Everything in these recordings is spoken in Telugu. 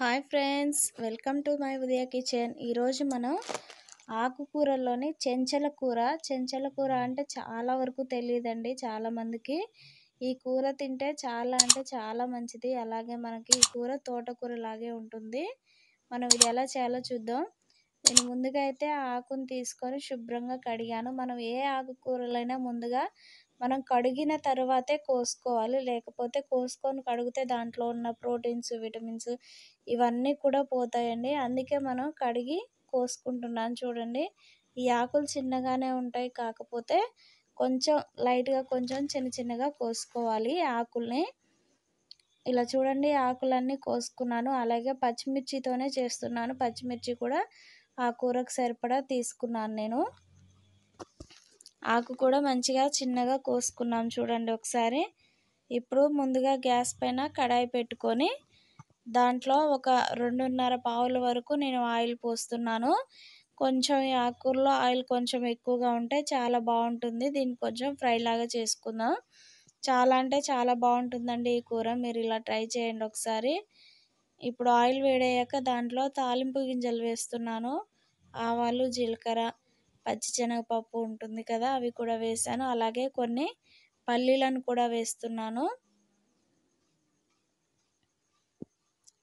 hi friends welcome to my Udaya kitchen ఈరోజు మనం ఆకుకూరల్లోని చెంచల కూర చెంచల కూర అంటే చాలా వరకు తెలియదండి చాలామందికి ఈ కూర తింటే చాలా అంటే చాలా మంచిది అలాగే మనకి ఈ కూర తోటకూర లాగే ఉంటుంది మనం ఇది ఎలా చేయాలో చూద్దాం నేను ముందుగా అయితే ఆకును తీసుకొని శుభ్రంగా కడిగాను మనం ఏ ఆకుకూరలైనా ముందుగా మనం కడిగిన తర్వాతే కోసుకోవాలి లేకపోతే కోసుకొని కడిగితే దాంట్లో ఉన్న ప్రోటీన్స్ విటమిన్స్ ఇవన్నీ కూడా పోతాయండి అందుకే మనం కడిగి కోసుకుంటున్నాను చూడండి ఈ ఆకులు చిన్నగానే ఉంటాయి కాకపోతే కొంచెం లైట్గా కొంచెం చిన్న చిన్నగా కోసుకోవాలి ఆకుల్ని ఇలా చూడండి ఆకులన్నీ కోసుకున్నాను అలాగే పచ్చిమిర్చితోనే చేస్తున్నాను పచ్చిమిర్చి కూడా ఆ కూరకు సరిపడా తీసుకున్నాను నేను ఆకు కూడా మంచిగా చిన్నగా కోసుకున్నాం చూడండి ఒకసారి ఇప్పుడు ముందుగా గ్యాస్ పైన కడాయి పెట్టుకొని దాంట్లో ఒక రెండున్నర పావుల వరకు నేను ఆయిల్ పోస్తున్నాను కొంచెం ఈ ఆకుల్లో ఆయిల్ కొంచెం ఎక్కువగా ఉంటే చాలా బాగుంటుంది దీన్ని కొంచెం ఫ్రై లాగా చేసుకుందాం చాలా అంటే చాలా బాగుంటుందండి ఈ కూర మీరు ఇలా ట్రై చేయండి ఒకసారి ఇప్పుడు ఆయిల్ వేడయ్యాక దాంట్లో తాలింపు గింజలు వేస్తున్నాను ఆవాలు జీలకర్ర పచ్చిశనగపప్పు ఉంటుంది కదా అవి కూడా వేసాను అలాగే కొన్ని పల్లీలను కూడా వేస్తున్నాను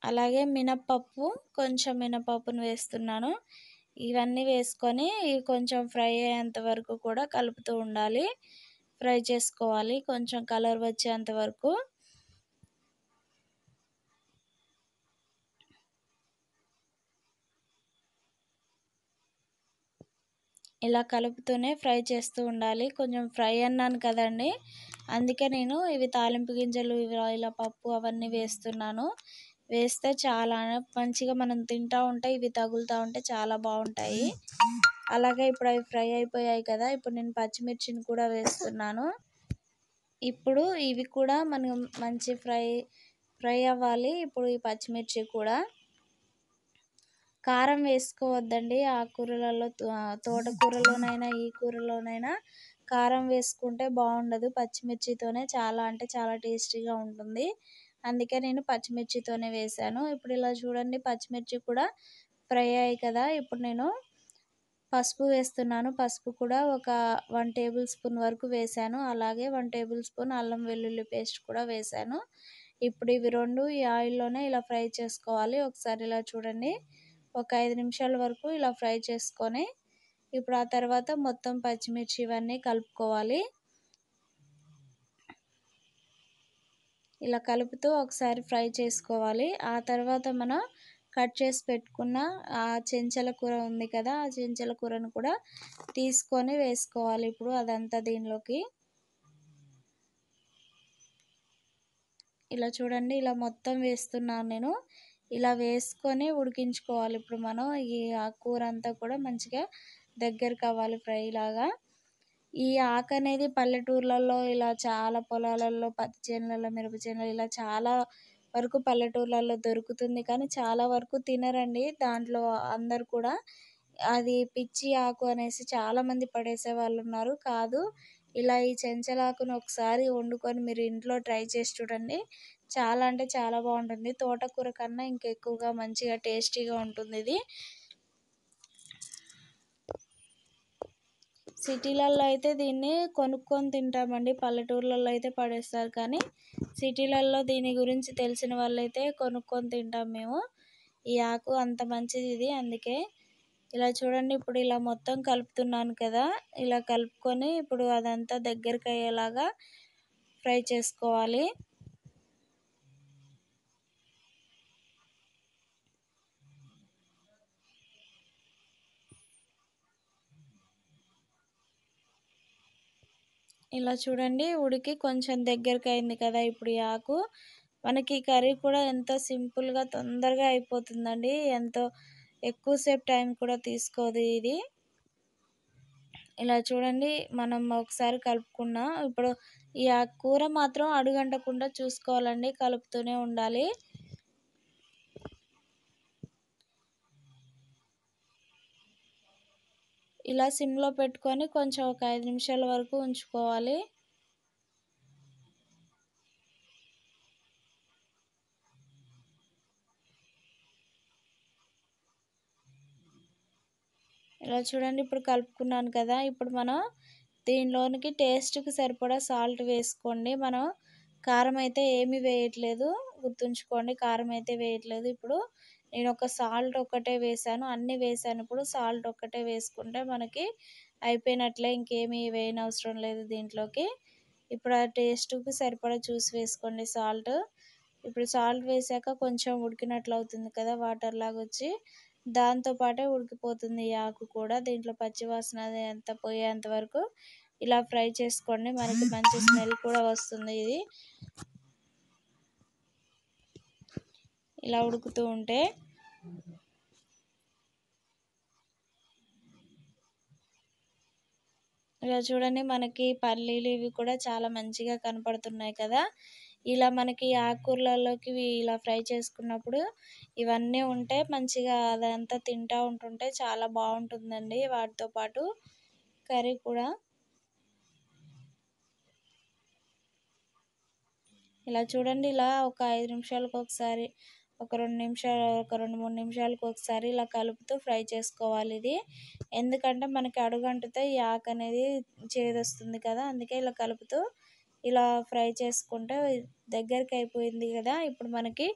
అలాగే మినప్పప్పు కొంచెం మినపప్పును వేస్తున్నాను ఇవన్నీ వేసుకొని కొంచెం ఫ్రై అయ్యేంత వరకు కూడా కలుపుతూ ఉండాలి ఫ్రై చేసుకోవాలి కొంచెం కలర్ వచ్చేంత వరకు ఇలా కలుపుతూనే ఫ్రై చేస్తూ ఉండాలి కొంచెం ఫ్రై అన్నాను కదండి అందుకే నేను ఇవి తాలింపు గింజలు ఇలా పప్పు అవన్నీ వేస్తున్నాను వేస్తే చాలా మంచిగా మనం తింటూ ఉంటే ఇవి తగులుతూ ఉంటే చాలా బాగుంటాయి అలాగే ఇప్పుడు అవి ఫ్రై అయిపోయాయి కదా ఇప్పుడు నేను పచ్చిమిర్చిని కూడా వేస్తున్నాను ఇప్పుడు ఇవి కూడా మనం మంచి ఫ్రై ఫ్రై అవ్వాలి ఇప్పుడు ఈ పచ్చిమిర్చి కూడా కారం వేసుకోవద్దండి ఆ కూరలలో తోటకూరలోనైనా ఈ కూరలోనైనా కారం వేసుకుంటే బాగుండదు పచ్చిమిర్చితోనే చాలా అంటే చాలా టేస్టీగా ఉంటుంది అందుకే నేను పచ్చిమిర్చితోనే వేశాను ఇప్పుడు ఇలా చూడండి పచ్చిమిర్చి కూడా ఫ్రై అయ్యాయి కదా ఇప్పుడు నేను పసుపు వేస్తున్నాను పసుపు కూడా ఒక వన్ టేబుల్ స్పూన్ వరకు వేశాను అలాగే వన్ టేబుల్ స్పూన్ అల్లం వెల్లుల్లి పేస్ట్ కూడా వేశాను ఇప్పుడు ఇవి రెండు ఈ ఆయిల్లోనే ఇలా ఫ్రై చేసుకోవాలి ఒకసారి ఇలా చూడండి ఒక ఐదు నిమిషాల వరకు ఇలా ఫ్రై చేసుకొని ఇప్పుడు ఆ తర్వాత మొత్తం పచ్చిమిర్చి ఇవన్నీ కలుపుకోవాలి ఇలా కలుపుతూ ఒకసారి ఫ్రై చేసుకోవాలి ఆ తర్వాత మనం కట్ చేసి పెట్టుకున్న ఆ చెంచల కూర ఉంది కదా ఆ చెంచల కూరను కూడా తీసుకొని వేసుకోవాలి ఇప్పుడు అదంతా దీనిలోకి ఇలా చూడండి ఇలా మొత్తం వేస్తున్నాను నేను ఇలా వేసుకొని ఉడికించుకోవాలి ఇప్పుడు మనం ఈ ఆ కూర అంతా కూడా మంచిగా దగ్గరకు అవ్వాలి ఫ్రై లాగా ఈ ఆకు అనేది పల్లెటూర్లలో ఇలా చాలా పొలాలలో పత్తి చేనులలో మిరప చేనులలో ఇలా చాలా వరకు పల్లెటూర్లలో దొరుకుతుంది కానీ చాలా వరకు తినరండి దాంట్లో అందరు కూడా అది పిచ్చి ఆకు అనేసి చాలామంది పడేసే వాళ్ళు ఉన్నారు కాదు ఇలా ఈ చెంచలాకును ఒకసారి వండుకొని మీరు ఇంట్లో ట్రై చేసి చూడండి చాలా అంటే చాలా బాగుంటుంది తోటకూర కన్నా ఇంకా ఎక్కువగా మంచిగా టేస్టీగా ఉంటుంది ఇది సిటీలలో అయితే దీన్ని కొనుక్కొని తింటామండి పల్లెటూర్లలో అయితే పడేస్తారు కానీ సిటీలలో దీని గురించి తెలిసిన వాళ్ళైతే కొనుక్కొని తింటాం మేము ఈ ఆకు అంత మంచిది ఇది అందుకే ఇలా చూడండి ఇప్పుడు ఇలా మొత్తం కలుపుతున్నాను కదా ఇలా కలుపుకొని ఇప్పుడు అదంతా దగ్గరికి అయ్యేలాగా ఫ్రై చేసుకోవాలి ఇలా చూడండి ఉడికి కొంచెం దగ్గరికి అయింది కదా ఇప్పుడు ఈ ఆకు మనకి ఈ కర్రీ కూడా ఎంతో సింపుల్గా తొందరగా అయిపోతుందండి ఎంతో ఎక్కువసేపు టైం కూడా తీసుకోదు ఇది ఇలా చూడండి మనం ఒకసారి కలుపుకున్నాం ఇప్పుడు ఈ కూర మాత్రం అడుగంటకుండా చూసుకోవాలండి కలుపుతూనే ఉండాలి ఇలా సిమ్లో పెట్టుకొని కొంచెం ఒక ఐదు నిమిషాల వరకు ఉంచుకోవాలి ఇలా చూడండి ఇప్పుడు కలుపుకున్నాను కదా ఇప్పుడు మనం దీనిలోనికి టేస్ట్కి సరిపడా సాల్ట్ వేసుకోండి మనం కారం అయితే ఏమీ వేయట్లేదు గుర్తుంచుకోండి కారం అయితే వేయట్లేదు ఇప్పుడు నేను ఒక సాల్ట్ ఒక్కటే వేసాను అన్నీ వేసాను ఇప్పుడు సాల్ట్ ఒక్కటే వేసుకుంటే మనకి అయిపోయినట్లే ఇంకేమీ వేయనవసరం లేదు దీంట్లోకి ఇప్పుడు ఆ టేస్ట్కి సరిపడా చూసి వేసుకోండి సాల్ట్ ఇప్పుడు సాల్ట్ వేసాక కొంచెం ఉడికినట్లు అవుతుంది కదా వాటర్ లాగా వచ్చి దాంతోపాటే ఉడికిపోతుంది ఈ ఆకు కూడా దీంట్లో పచ్చివాసన అంత పోయేంత వరకు ఇలా ఫ్రై చేసుకోండి మనకి మంచి స్మెల్ కూడా వస్తుంది ఇది ఇలా ఉడుకుతూ ఉంటే ఇలా చూడండి మనకి పల్లీలు ఇవి కూడా చాలా మంచిగా కనపడుతున్నాయి కదా ఇలా మనకి ఆకుకూరలలోకి ఇలా ఫ్రై చేసుకున్నప్పుడు ఇవన్నీ ఉంటే మంచిగా అదంతా తింటూ ఉంటుంటే చాలా బాగుంటుందండి వాటితో పాటు కర్రీ కూడా ఇలా చూడండి ఇలా ఒక ఐదు నిమిషాలకు ఒకసారి ఒక రెండు నిమిషాలు ఒక రెండు మూడు నిమిషాలకు ఒకసారి ఇలా కలుపుతూ ఫ్రై చేసుకోవాలి ఇది ఎందుకంటే మనకి అడుగంటుతో ఈ ఆకు అనేది చేదొస్తుంది కదా అందుకే ఇలా కలుపుతూ ఇలా ఫ్రై చేసుకుంటే దగ్గరికి అయిపోయింది కదా ఇప్పుడు మనకి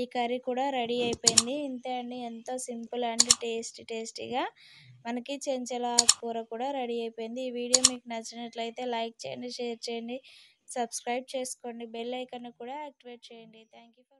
ఈ కర్రీ కూడా రెడీ అయిపోయింది ఇంతే అండి ఎంతో సింపుల్ అండ్ టేస్టీ టేస్టీగా మనకి చెంచల కూర కూడా రెడీ అయిపోయింది ఈ వీడియో మీకు నచ్చినట్లయితే లైక్ చేయండి షేర్ చేయండి సబ్స్క్రైబ్ చేసుకోండి బెల్ ఐకన్ కూడా యాక్టివేట్ చేయండి థ్యాంక్ ఫర్